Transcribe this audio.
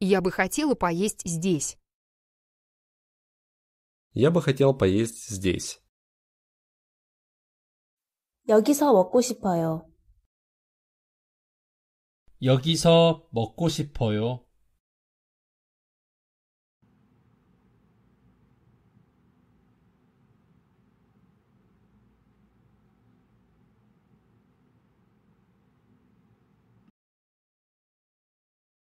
Я бы хотела поесть здесь. Я бы хотел поесть здесь. 여기서 먹고 싶어요. 여기서 먹고 싶어요.